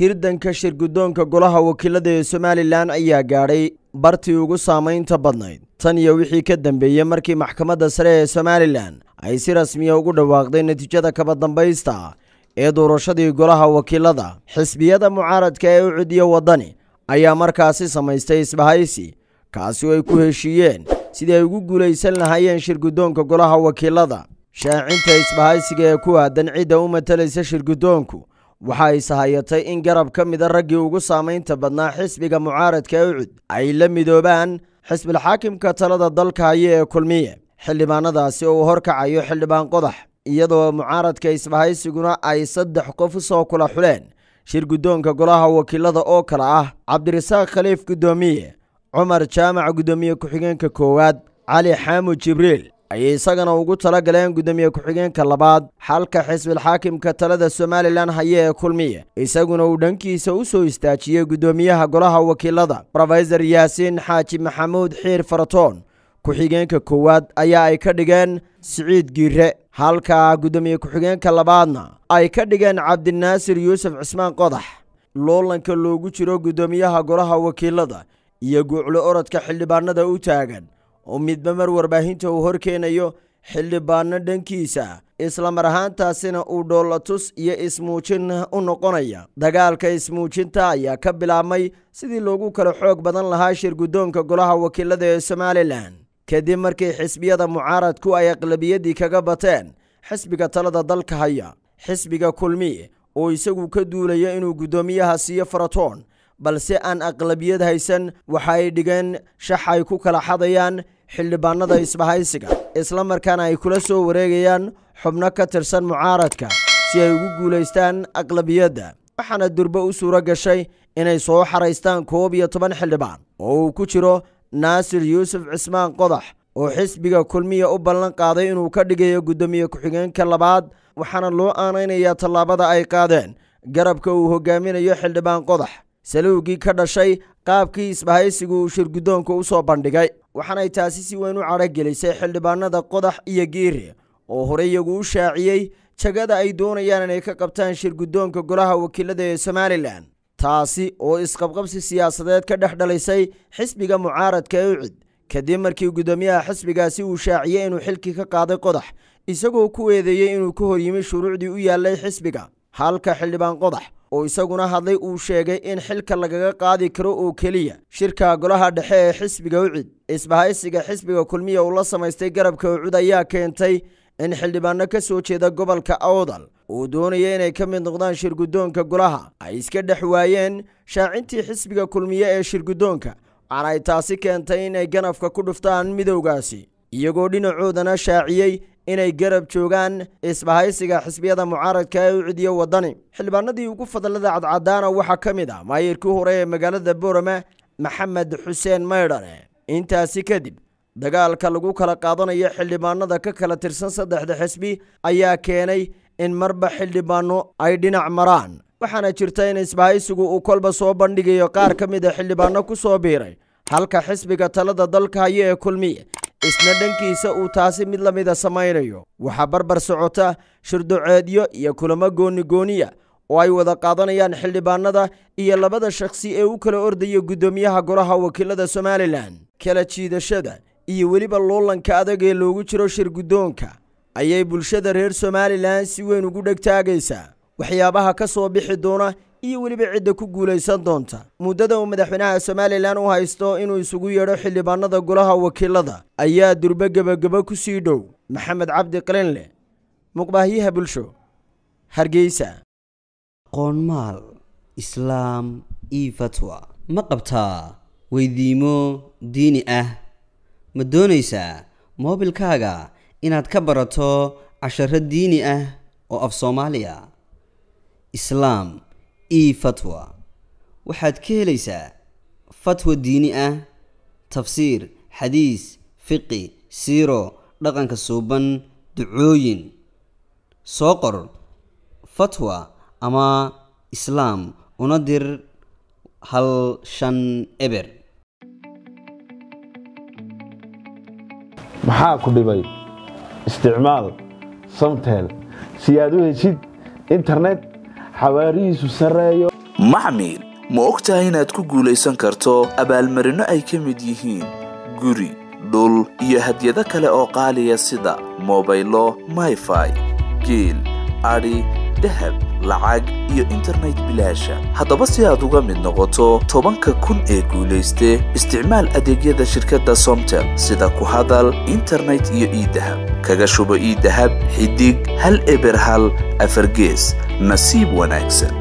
hirdanka shirgudoonka golaha wakiilada ee somalilan ayaa gaadhay bartii ugu saamaynta badnayd tan iyo wixii ka dambeeyey markii maxkamadda sare ee somalilan ay si rasmiya ah ugu dhawaaqday natiijada kaba dambaysta ee doorashadii golaha wakiilada xisbiyada mucaaradka ee u cudiya waddani ayaa markaasi samaystay isbahaysi kaasi oo ay ku heshiiyeen sidii ay ugu guulaysan lahaayeen shirgudoonka golaha wakiilada shaacinta isbahaysiga ee ku aadan cidda u matalaysa shirgudoonku waxa is hayatay in garab ka mida ah raggii ugu saamaynta badnaa xisbiga mucaaradka ee ucud ay la midoobaan xisbilxaakimka talada dalka haya ee kulmiye xildhibaanadaasi oo uu horkacayo xildhibaan qodax iyadoo mucaaradka isbahaysiguna ay saddex qof usoo kula xuleen shir guddoonka golaha wakiilada oo kale ah cabdirasaaq khaliif guddoomiye cumar jaamac guddoomiye ku-xigeenka koowaad cali xaamud jibriil ayay isagana ugu tala galeen guddoomiye ku-xigeenka labaad xalka xisbilxaakimka talada somalilan haye ee kulmiye isaguna uu dhankiisa u soo istaajiyey guddoomiyaha golaha wakiilada rofesor yaasiin xaaji maxamuud xiir faratoon ku-xigeenka koowaad ayaa ay ka dhigeen siciid giire halka guddoomiye ku-xigeenka labaadna ay ka dhigeen cabdinaasir yuusuf cismaan qodax loolanka loogu jiro guddoomiyaha golaha wakiilada iyo guuclo orodka xildhibaanada u taagan oo midba mar warbaahinta uu horkeenayo xildhibaanno dhankiisa isla mar ahaantaasina uu dhoolatus iyo ismuujin u noqonaya dagaalka ismuujinta ayaa ka bilaabmay sidii loogu kala xoog badan lahaa shir guddoonka golaha wakiilada ee somalilan kadib markii xisbiyada mucaaradku ay aqlabiyaddii kaga bateen xisbiga talada dalka haya xisbiga kulmi oo isagu ka duulaya inuu guddoomiyaha siiyo faratoon balse aan aqlabiyad haysan waxa ay dhigeen shax ay ku kala xadayaan xildhibaanada isbahaysiga isla markaana ay kula soo wareegayaan xubno ka tirsan mucaaradka si ay ugu guulaystaan aqlabiyadda waxaana durbe u suuro gashay inay soo xaraystaan koob iyo toban xildhibaan oo uu ku jiro naasir yuusuf cismaan qodax oo xisbiga kulmiya u ballan qaaday inuu ka dhigayo guddoomiye ku-xigeenka labaad waxaana loo aanaynayaa tallaabada ay qaadeen garabka uu hoggaaminayo xildhibaan qodax saluugii ka dhashay qaabkii isbahaysigu shirguddoonka u soo bandhigay waxaanay taasi si weyn u cadho xildhibaanada qodax iyo geeri oo horey iyagu u shaaciyey jagada ay doonayaan inay ka qabtaan shirgudoonka golaha wakiilada ee somalilan taasi oo isqabqabsi siyaasadeed ka dhex dhalisay xisbiga mucaaradka ee ucid kadib markii guddoomiyaha xisbigaasi uu shaaciyey inuu xilkii ka qaaday qodax isagoo ku eedeeyey inuu ka horyimi shuruucdii u yaallay xisbiga halka xildhibaan qodax oo isaguna hadlay uu sheegay in xilka lagaga qaadi karo oo keliya shirka golaha dhexe ee xisbiga ucid isbahaysiga xisbiga kulmiya uu la samaystay garabka ucid ayaa keentay in xildhibaanno ka soo jeeda gobolka awdal uu doonaya inay ka mid noqdaan shirgudoonka golaha ay iska dhex waayeen shaacintii xisbiga kulmiye ee shirgudoonka waxaana ay taasi keentay inay ganafka ku dhuftaan midowgaasi iyagoo dhinacoodana shaaciyey inay garab joogaan isbahaysiga xisbiyada mucaaradka ee u cidiyo waddani xildhibaanadii ugu fadlada cadcadaana waxaa ka mid ah maayirkii hore ee magaalada boorame maxamed xuseen maydhane intaasi kadib dagaalka lagu kala qaadanayo xildhibaanada ka kala tirsan saddexda xisbi ayaa keenay in marba xildhibaano ay dhinac maraan waxaana jirta in isbahaysigu uu kolba soo bandhigayo qaar ka mid a ah xildhibaano ku soo biiray halka xisbiga talada dalka haya ee kulmiye isna dhankiisa uu taasi mid la mida samaynayo waxaa barbar socota shirdoceedyo iyo kulamo goonigooniya oo ay wada qaadanayaan xildhibaanada iyo labada shakhsi ee u kala ordaya guddoomiyaha golaha wakiilada somalilan kala jiidashada iyo weliba loolanka adag ee loogu jiro shir guddoonka ayay bulshada reer somalilan si weyn ugu dhegtaagaysaa waxyaabaha ka soo bixi doona iyo weliba cidda ku guulaysan doonta muddada uu madaxweynaha somalilan u haysto inuu isugu yeedho xildhibaanada golaha wakiilada ayaa durbe gebagabo ku sii dhow maxamed cabdi qalinle muqbaahyaha bulsho hargeysa qoonmaal islaam io fatwa ma qabtaa weydiimo diini ah ma doonaysaa moobilkaaga inaad ka barato casharo diini ah oo af soomaaliya islaam e fatwa waxaad ka helaysaa fatwa diini ah tafsiir xadiis fiqi siiro dhaqanka suuban ducooyin soo qor fatwa ama islaam una dir hal shan eber maxaa ku dhibay isticmaal samtel si aad u heshid internet xawaarihiisu sarreeyo maxmiil ma ogtahay inaad ku guulaysan karto abaalmarinno ay ka mid yihiin guri dhul iyo hadyado kale oo qaaliya sida mobaylo mayfai geel adi dahab lacag iyo internet bilaasha haddaba si aad uga mid noqoto tobanka kun ee guulayste isticmaal adeegyada shirkadda somtel sida ku hadal internet iyo iidahab kaga shubo iidahab xidig hal eber hal afargees nasiib wanaagsan